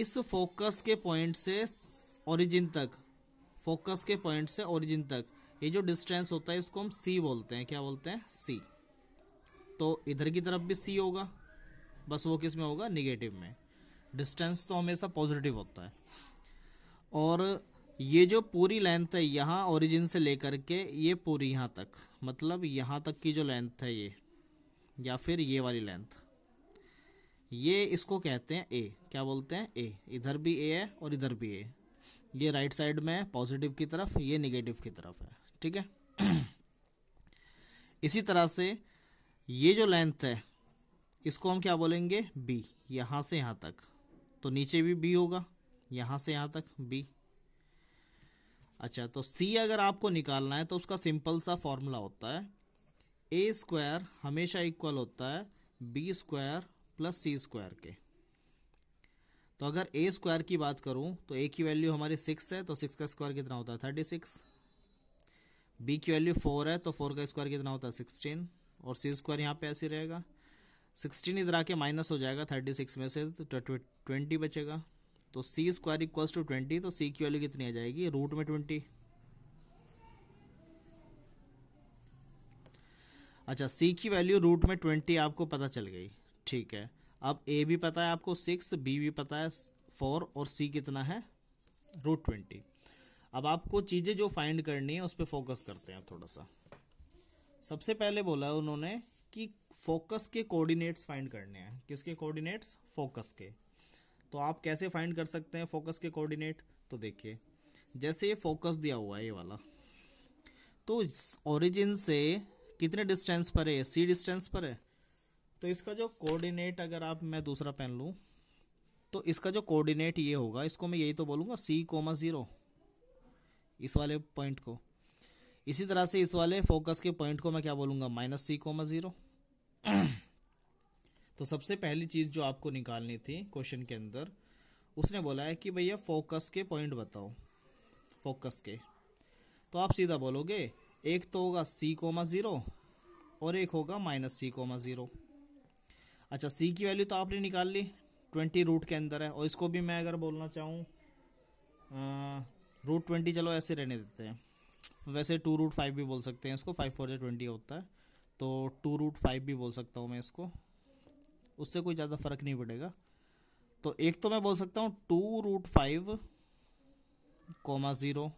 इस फोकस के पॉइंट से ओरिजिन तक फोकस के पॉइंट से ओरिजिन तक ये जो डिस्टेंस होता है इसको हम सी बोलते हैं क्या बोलते हैं सी तो इधर की तरफ भी सी होगा बस वो किस में होगा निगेटिव में डिस्टेंस तो हमेशा पॉजिटिव होता है और ये जो पूरी लेंथ है यहाँ ओरिजिन से लेकर के ये पूरी यहाँ तक मतलब यहाँ तक की जो लेंथ है ये या फिर ये वाली लेंथ ये इसको कहते हैं ए क्या बोलते हैं ए इधर भी ए है और इधर भी ए ये राइट साइड में है पॉजिटिव की तरफ ये निगेटिव की तरफ है ठीक है इसी तरह से ये जो लेंथ है इसको हम क्या बोलेंगे बी यहाँ से यहाँ तक तो नीचे भी बी होगा यहाँ से यहाँ तक बी अच्छा तो सी अगर आपको निकालना है तो उसका सिंपल सा फॉर्मूला होता है ए स्क्वायर हमेशा इक्वल होता है b square plus c square के तो अगर ए स्क्वायर की बात करूं तो ए की वैल्यू हमारी सिक्स है तो सिक्स का स्क्वायर कितना होता है थर्टी सिक्स बी की वैल्यू फोर है तो फोर का स्क्वायर कितना होता है सिक्सटीन और सी स्क्वायर यहाँ पे ऐसे रहेगा सिक्सटीन इधर आके माइनस हो जाएगा थर्टी सिक्स में से तो ट्वेंटी बचेगा तो C square equals to twenty तो सी की वैल्यू कितनी आ जाएगी रूट में ट्वेंटी अच्छा सी की वैल्यू रूट में ट्वेंटी आपको पता चल गई ठीक है अब ए भी पता है आपको सिक्स बी भी पता है फोर और सी कितना है रूट ट्वेंटी अब आपको चीजें जो फाइंड करनी है उस पर फोकस करते हैं थोड़ा सा सबसे पहले बोला है उन्होंने कि फोकस के कोऑर्डिनेट्स फाइंड करने हैं किसके कोऑर्डिनेट्स फोकस के तो आप कैसे फाइंड कर सकते हैं फोकस के कोऑर्डिनेट तो देखिए जैसे ये फोकस दिया हुआ है ये वाला तो ओरिजिन से कितने डिस्टेंस पर है सी डिस्टेंस पर है तो इसका जो कोऑर्डिनेट अगर आप मैं दूसरा पेन लूँ तो इसका जो कोऑर्डिनेट ये होगा इसको मैं यही तो बोलूँगा सी कोमा ज़ीरो इस वाले पॉइंट को इसी तरह से इस वाले फोकस के पॉइंट को मैं क्या बोलूँगा माइनस सी कोमा ज़ीरो तो सबसे पहली चीज़ जो आपको निकालनी थी क्वेश्चन के अंदर उसने बोला है कि भैया फोकस के पॉइंट बताओ फोकस के तो आप सीधा बोलोगे एक तो होगा सी कोमा ज़ीरो और एक होगा माइनस सी कोमा ज़ीरो अच्छा सी की वैल्यू तो आपने निकाल ली ट्वेंटी रूट के अंदर है और इसको भी मैं अगर बोलना चाहूँ रूट ट्वेंटी चलो ऐसे रहने देते हैं वैसे टू रूट फाइव भी बोल सकते हैं इसको फाइव फोर ट्वेंटी होता है तो टू रूट फाइव भी बोल सकता हूँ मैं इसको उससे कोई ज़्यादा फर्क नहीं पड़ेगा तो एक तो मैं बोल सकता हूँ two root five comma zero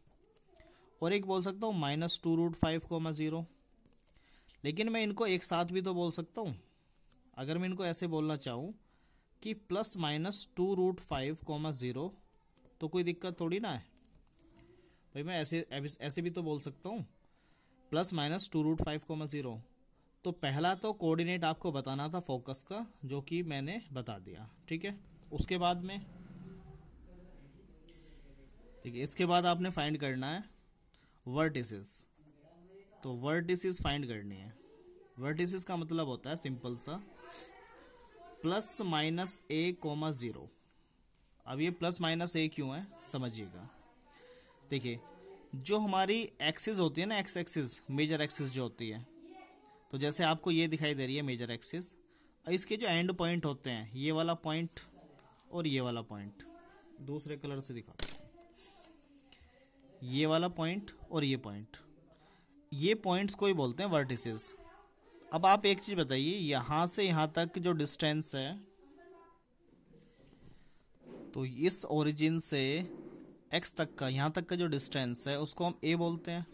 और एक बोल सकता हूँ minus two root five comma zero लेकिन मैं इनको एक साथ भी तो बोल सकता हूँ अगर मैं इनको ऐसे बोलना चाहूँ कि plus minus two root five comma zero तो कोई दिक्कत थोड़ी ना है भाई मैं ऐसे ऐसे भी तो बोल सकता हूँ plus minus two root five comma zero तो पहला तो कोऑर्डिनेट आपको बताना था फोकस का जो कि मैंने बता दिया ठीक है उसके बाद में ठीक है इसके बाद आपने फाइंड करना है वर्टिसेस तो वर्टिसेस फाइंड करनी है वर्टिसेस का मतलब होता है सिंपल सा plus minus a comma zero अब ये प्लस माइनस ए क्यों है समझिएगा देखिए जो हमारी एक्सिस होती है ना एक्स एक्सिस मेजर एक्सिस जो होती है तो जैसे आपको ये दिखाई दे रही है मेजर एक्सिस इसके जो एंड पॉइंट होते हैं ये वाला पॉइंट और ये वाला पॉइंट दूसरे कलर से दिखाते ये वाला पॉइंट और ये पॉइंट ये पॉइंट्स को ही बोलते हैं वर्टिसेस अब आप एक चीज़ बताइए यहां से यहां तक जो डिस्टेंस है तो इस ओरिजिन से एक्स तक का यहां तक का जो डिस्टेंस है उसको हम ए बोलते हैं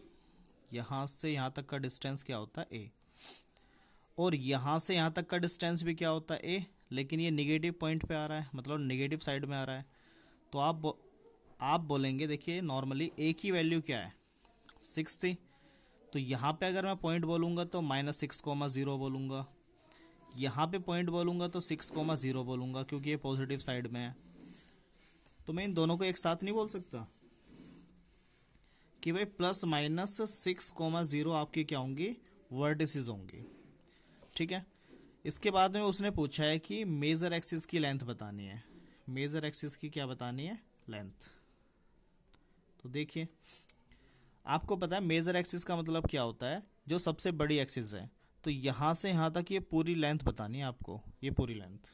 यहां से यहां तक का डिस्टेंस क्या होता है ए और यहां से यहां तक का डिस्टेंस भी क्या होता है ए लेकिन ये निगेटिव पॉइंट पे आ रहा है मतलब निगेटिव साइड में आ रहा है तो आप बो, आप बोलेंगे देखिए नॉर्मली ए की वैल्यू क्या है सिक्स थी तो यहाँ पे अगर मैं पॉइंट बोलूँगा तो माइनस सिक्स कोमा ज़ीरो बोलूँगा यहाँ पे पॉइंट बोलूँगा तो सिक्स कोमा ज़ीरो बोलूँगा क्योंकि ये पॉजिटिव साइड में है तो मैं इन दोनों को एक साथ नहीं बोल सकता कि भाई plus minus six comma zero आपकी क्या होंगी वर्टिसेस होंगी ठीक है इसके बाद में उसने पूछा है कि मेजर एक्सिस की लेंथ बतानी है मेजर एक्सिस की क्या बतानी है लेंथ तो देखिए आपको पता है मेजर एक्सिस का मतलब क्या होता है जो सबसे बड़ी एक्सिस है तो यहाँ से यहाँ तक ये पूरी लेंथ बतानी है आपको ये पूरी लेंथ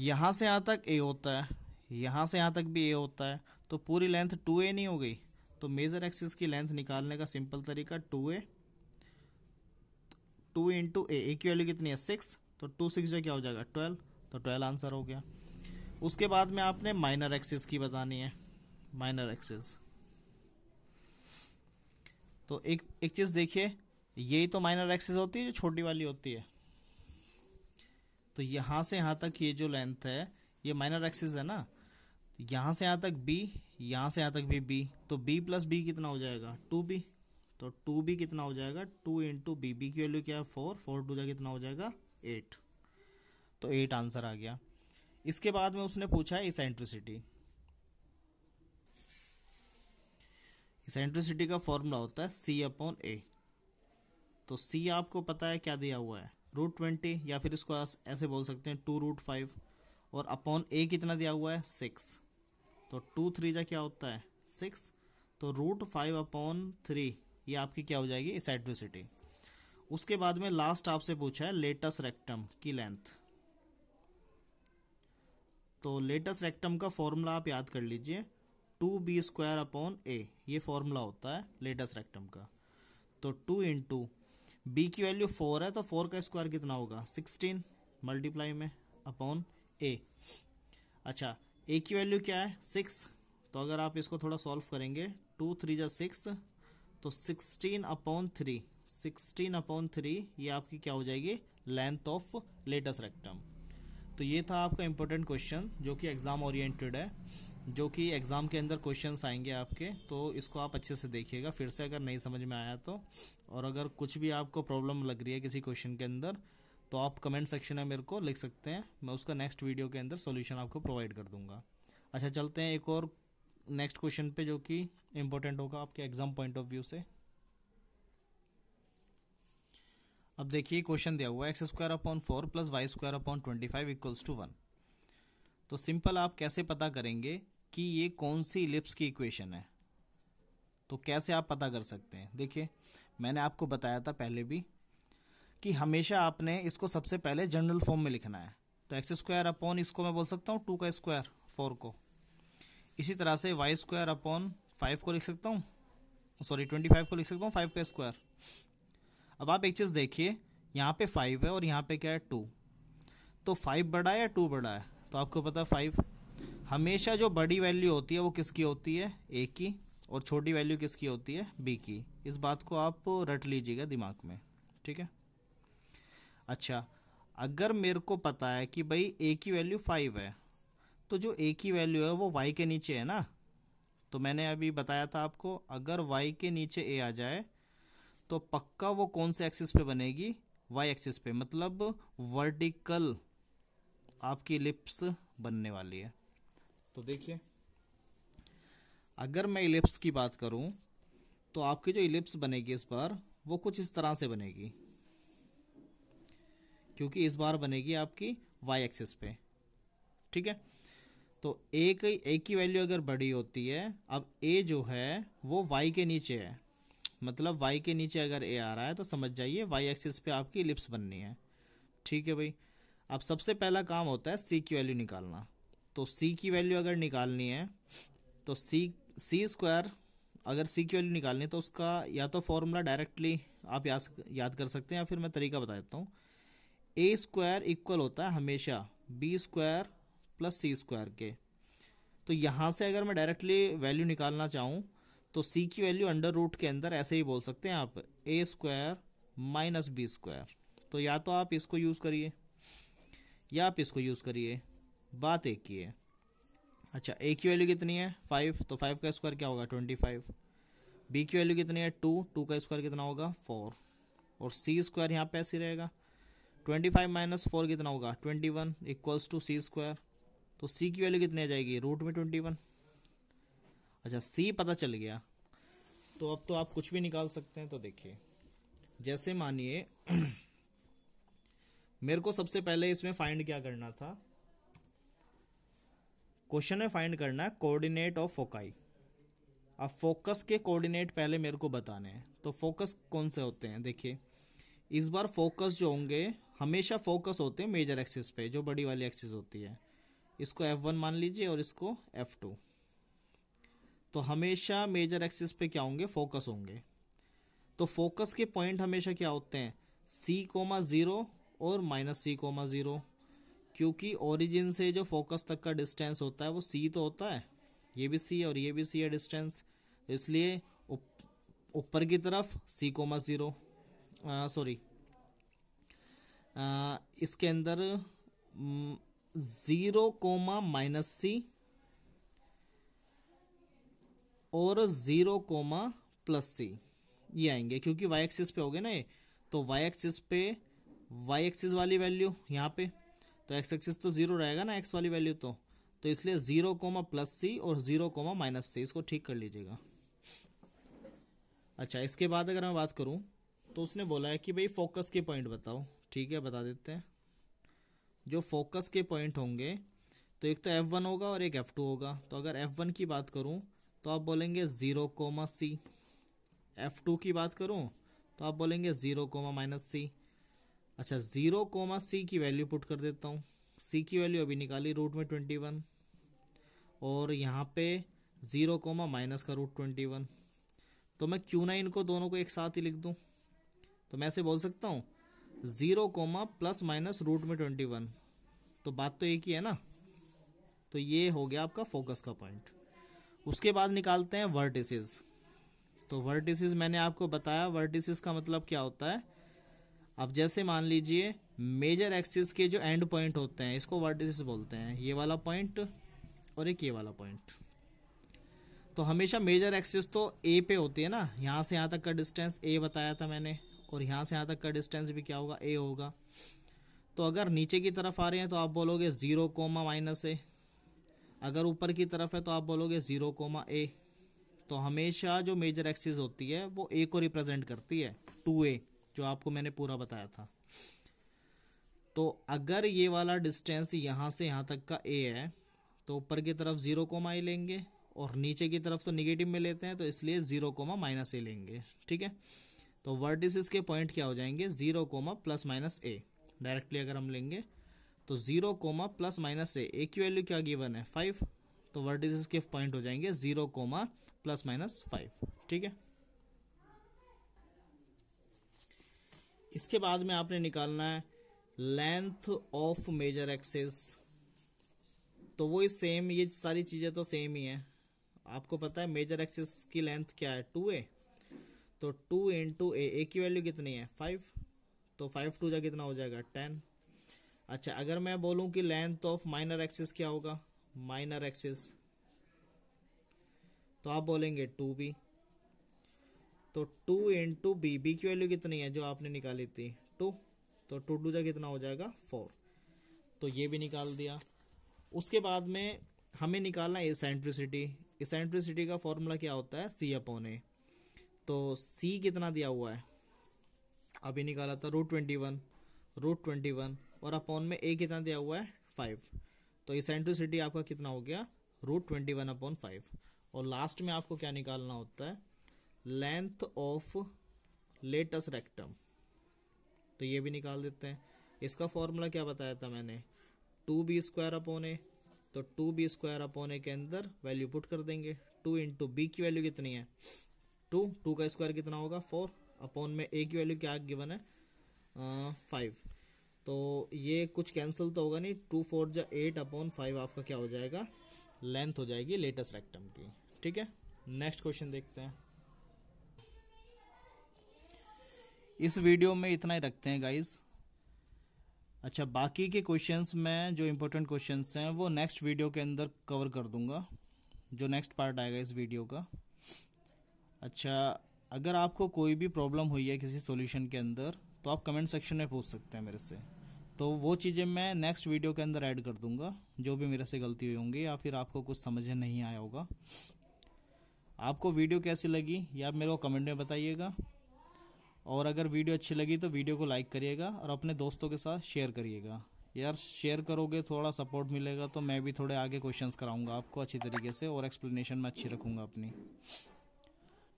यहाँ से यहाँ तक ए होता है यहाँ से यहाँ तक भी ए होता है तो पूरी लेंथ टू ए नहीं हो गई तो मेजर एक्सिस की लेंथ निकालने का सिंपल तरीका two a two into a a की वैल्यू कितनी है सिक्स तो टू सिक्स जो क्या हो जाएगा ट्वेल्व तो ट्वेल्व आंसर हो गया उसके बाद में आपने माइनर एक्सिस की बतानी है माइनर एक्सिस तो एक एक चीज़ देखिए यही तो माइनर एक्सिस होती है जो छोटी वाली होती है तो यहाँ से यहाँ तक ये जो लेंथ है ये माइनर एक्सिस है ना तो यहाँ से यहाँ तक बी यहाँ से यहाँ तक भी बी तो बी प्लस बी कितना हो जाएगा टू बी तो टू बी कितना हो जाएगा टू इंटू बी बी की वैल्यू क्या है फोर फोर टू जा कितना हो जाएगा एट तो एट आंसर आ गया इसके बाद में उसने पूछा है इसेंट्रिसिटी सेंट्रिसिटी का फॉर्मूला होता है सी अपॉन ए तो सी आपको पता है क्या दिया हुआ है रूट ट्वेंटी या फिर इसको ऐसे बोल सकते हैं टू रूट फाइव और अपॉन ए कितना दिया हुआ है सिक्स तो टू थ्री जा क्या होता है सिक्स तो रूट फाइव अपॉन थ्री ये आपकी क्या हो जाएगी इसेंट्रिसिटी उसके बाद में लास्ट आपसे पूछा है लेटेस्ट रेक्टम की लेंथ तो लेटेस्ट रेक्टम का फॉर्मूला आप याद कर लीजिए two b square upon a ये फॉर्मूला होता है लेटेस्ट रेक्टम का तो टू इंटू बी की वैल्यू फोर है तो फोर का स्क्वायर कितना होगा सिक्सटीन मल्टीप्लाई में अपॉन ए अच्छा ए की वैल्यू क्या है सिक्स तो अगर आप इसको थोड़ा सॉल्व करेंगे टू थ्री जो सिक्स तो sixteen upon three sixteen upon three ये आपकी क्या हो जाएगी लेंथ ऑफ लेटेस्ट रेक्टम तो ये था आपका इंपॉर्टेंट क्वेश्चन जो कि एग्ज़ाम ओरिएंटेड है जो कि एग्ज़ाम के अंदर क्वेश्चंस आएंगे आपके तो इसको आप अच्छे से देखिएगा फिर से अगर नहीं समझ में आया तो और अगर कुछ भी आपको प्रॉब्लम लग रही है किसी क्वेश्चन के अंदर तो आप कमेंट सेक्शन में मेरे को लिख सकते हैं मैं उसका नेक्स्ट वीडियो के अंदर सोल्यूशन आपको प्रोवाइड कर दूंगा अच्छा चलते हैं एक और नेक्स्ट क्वेश्चन पे जो कि इम्पोर्टेंट होगा आपके एग्जाम पॉइंट ऑफ व्यू से अब देखिए क्वेश्चन दिया हुआ है x square upon four plus y square upon twenty five equals to one तो सिंपल आप कैसे पता करेंगे कि ये कौन सी इलिप्स की इक्वेशन है तो कैसे आप पता कर सकते हैं देखिए मैंने आपको बताया था पहले भी कि हमेशा आपने इसको सबसे पहले जनरल फॉर्म में लिखना है तो एक्स स्क्वायर अपॉन इसको मैं बोल सकता हूँ टू का स्क्वायर फोर को इसी तरह से वाई स्क्वायर अपॉन फाइव को लिख सकता हूँ सॉरी ट्वेंटी फाइव को लिख सकता हूँ फाइव का स्क्वायर अब आप एक चीज़ देखिए यहाँ पे फाइव है और यहाँ पे क्या है टू तो फाइव बड़ा है या टू बड़ा है तो आपको पता है फाइव हमेशा जो बड़ी वैल्यू होती है वो किसकी होती है ए की और छोटी वैल्यू किसकी होती है बी की इस बात को आप रट लीजिएगा दिमाग में ठीक है अच्छा अगर मेरे को पता है कि भाई ए की वैल्यू फाइव है तो जो ए की वैल्यू है वो वाई के नीचे है ना तो मैंने अभी बताया था आपको अगर वाई के नीचे ए आ जाए तो पक्का वो कौन से एक्सिस पे बनेगी वाई एक्सिस पे मतलब वर्टिकल आपकी लिप्स बनने वाली है तो देखिए अगर मैं इलिप्स की बात करूं तो आपकी जो इलिप्स बनेगी इस बार वो कुछ इस तरह से बनेगी क्योंकि इस बार बनेगी आपकी वाई एक्सिस पे ठीक है तो ए की ए की वैल्यू अगर बड़ी होती है अब ए जो है वो वाई के नीचे है मतलब वाई के नीचे अगर ए आ रहा है तो समझ जाइए वाई एक्सिस पे आपकी लिप्स बननी है ठीक है भाई अब सबसे पहला काम होता है सी की वैल्यू निकालना तो सी की वैल्यू अगर निकालनी है तो सी सी स्क्वायर अगर सी की वैल्यू निकालनी है तो उसका या तो फॉर्मूला डायरेक्टली आप याद याद कर सकते हैं या फिर मैं तरीका बता देता हूँ ए स्क्वायर इक्वल होता है हमेशा b square plus c square के तो यहाँ से अगर मैं डायरेक्टली वैल्यू निकालना चाहूँ तो सी की वैल्यू अंडर रूट के अंदर ऐसे ही बोल सकते हैं आप a square minus b square तो या तो आप इसको यूज़ करिए या आप इसको यूज़ करिए बात एक की है अच्छा ए की वैल्यू कितनी है फाइव तो फाइव का स्क्वायर क्या होगा ट्वेंटी फाइव बी की वैल्यू कितनी है टू टू का स्क्वायर कितना होगा फोर और सी स्क्वायर यहाँ पे ऐसे रहेगा ट्वेंटी फाइव माइनस फोर कितना होगा twenty one equals to C square तो सी की वैल्यू कितनी आ जाएगी रूट में ट्वेंटी वन अच्छा सी पता चल गया तो अब तो आप कुछ भी निकाल सकते हैं तो देखिए जैसे मानिए मेरे को सबसे पहले इसमें फाइंड क्या करना था क्वेश्चन में फाइंड करना है कोऑर्डिनेट ऑफ फोकाई अब फोकस के कोऑर्डिनेट पहले मेरे को बताने हैं तो फोकस कौन से होते हैं देखिए इस बार फोकस जो होंगे हमेशा फोकस होते हैं मेजर एक्सिस पे जो बड़ी वाली एक्सिस होती है इसको F1 मान लीजिए और इसको F2 तो हमेशा मेजर एक्सिस पे क्या होंगे फोकस होंगे तो फोकस के पॉइंट हमेशा क्या होते हैं सी कोमा ज़ीरो और माइनस सी कोमा ज़ीरो क्योंकि ओरिजिन से जो फोकस तक का डिस्टेंस होता है वो सी तो होता है ये भी सी और ये भी सी है डिस्टेंस इसलिए ऊपर की तरफ सी कोमा ज़ीरो सॉरी इसके अंदर ज़ीरो कोमा माइनस सी और ज़ीरो कोमा प्लस सी ये आएंगे क्योंकि वाई एक्सिस पे हो गए ना ये तो वाई एक्सिस पे वाई एक्सिस वाली वैल्यू यहाँ पे तो एक्स एक्सिस तो जीरो रहेगा ना एक्स वाली वैल्यू तो तो इसलिए जीरो कोमा प्लस सी और जीरो कोमा माइनस सी इसको ठीक कर लीजिएगा अच्छा इसके बाद अगर मैं बात करूं तो उसने बोला है कि भाई फोकस के पॉइंट बताओ ठीक है बता देते हैं जो फोकस के पॉइंट होंगे तो एक तो एफ वन होगा और एक एफ टू होगा तो अगर एफ वन की बात करूँ तो आप बोलेंगे zero comma c f two की बात करूँ तो आप बोलेंगे ज़ीरो कोमा माइनस सी अच्छा जीरो कोमा सी की वैल्यू पुट कर देता हूँ सी की वैल्यू अभी निकाली रूट में ट्वेंटी वन और यहाँ पे जीरो कोमा माइनस का रूट ट्वेंटी वन तो मैं क्यों ना इनको दोनों को एक साथ ही लिख दूँ तो मैं ऐसे बोल सकता हूँ zero comma plus minus root में ट्वेंटी वन तो बात तो एक ही है ना तो ये हो गया आपका फोकस का पॉइंट उसके बाद निकालते हैं वर्टिसेस तो वर्टिसेस मैंने आपको बताया वर्टिसेस का मतलब क्या होता है अब जैसे मान लीजिए मेजर एक्सिस के जो एंड पॉइंट होते हैं इसको वर्टिसेस बोलते हैं ये वाला पॉइंट और एक ये वाला पॉइंट तो हमेशा मेजर एक्सिस तो ए पे होती है ना यहाँ से यहाँ तक का डिस्टेंस ए बताया था मैंने और यहाँ से यहाँ तक का डिस्टेंस भी क्या होगा ए होगा तो अगर नीचे की तरफ आ रहे हैं तो आप बोलोगे ज़ीरो कोमा माइनस ए अगर ऊपर की तरफ है तो आप बोलोगे ज़ीरो कोमा ए तो हमेशा जो मेजर एक्सिस होती है वो ए को रिप्रेजेंट करती है टू ए जो आपको मैंने पूरा बताया था तो अगर ये वाला डिस्टेंस यहाँ से यहाँ तक का ए है तो ऊपर की तरफ ज़ीरो कोमा ए लेंगे और नीचे की तरफ तो निगेटिव में लेते हैं तो इसलिए ज़ीरो कोमा माइनस ए लेंगे ठीक है तो वर्डिस के पॉइंट क्या हो जाएंगे zero comma plus minus a directly अगर हम लेंगे तो zero comma plus minus a a की वैल्यू क्या गिवन है फाइव तो वर्डिस के पॉइंट हो जाएंगे zero comma plus minus five ठीक है इसके बाद में आपने निकालना है लेंथ ऑफ मेजर एक्सेस तो वो सेम ये सारी चीज़ें तो सेम ही है आपको पता है मेजर एक्सेस की लेंथ क्या है टू ए तो टू टू ए ए की वैल्यू कितनी है फाइव तो फाइव टू जा कितना हो जाएगा टेन अच्छा अगर मैं बोलूं कि लेंथ ऑफ माइनर एक्सेस क्या होगा माइनर एक्सेस तो आप बोलेंगे टू बी तो टू इंटू बी बी की वैल्यू कितनी है जो आपने निकाली थी टू तो टू टू जा कितना हो जाएगा फोर तो ये भी निकाल दिया उसके बाद में हमें निकालना है इसेंट्रिसिटी इसेंट्रिसिटी का फॉर्मूला क्या होता है सी अपोने ए तो सी कितना दिया हुआ है अभी निकाला था root twenty one root twenty one और अपोन में ए कितना दिया हुआ है फाइव तो इसेंट्रिसिटी आपका कितना हो गया root twenty one upon five और लास्ट में आपको क्या निकालना होता है लेंथ ऑफ लेटस रेक्टम तो ये भी निकाल देते हैं इसका फॉर्मूला क्या बताया था मैंने टू बी स्क्वायर अपोने तो टू बी स्क्वायर अपोने के अंदर वैल्यू पुट कर देंगे टू इंटू बी की वैल्यू कितनी है टू टू का स्क्वायर कितना होगा फोर अपोन में ए की वैल्यू क्या गिवन है फाइव तो ये कुछ कैंसिल तो होगा नहीं टू फोर जा एट अपॉन फाइव आपका क्या हो जाएगा लेंथ हो जाएगी लेटेस्ट रेक्टम की ठीक है नेक्स्ट क्वेश्चन देखते हैं इस वीडियो में इतना ही रखते हैं गाइज अच्छा बाकी के क्वेश्चंस में जो इम्पोर्टेंट क्वेश्चंस हैं वो नेक्स्ट वीडियो के अंदर कवर कर दूंगा जो नेक्स्ट पार्ट आएगा इस वीडियो का अच्छा अगर आपको कोई भी प्रॉब्लम हुई है किसी सॉल्यूशन के अंदर तो आप कमेंट सेक्शन में पूछ सकते हैं मेरे से तो वो चीज़ें मैं नेक्स्ट वीडियो के अंदर ऐड कर दूंगा जो भी मेरे से गलती हुई होंगी या फिर आपको कुछ समझ नहीं आया होगा आपको वीडियो कैसी लगी या आप मेरे को कमेंट में बताइएगा और अगर वीडियो अच्छी लगी तो वीडियो को लाइक करिएगा और अपने दोस्तों के साथ शेयर करिएगा यार शेयर करोगे थोड़ा सपोर्ट मिलेगा तो मैं भी थोड़े आगे क्वेश्चंस कराऊंगा आपको अच्छी तरीके से और एक्सप्लेनेशन में अच्छी रखूँगा अपनी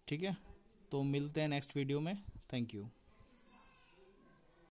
ठीक है तो मिलते हैं नेक्स्ट वीडियो में थैंक यू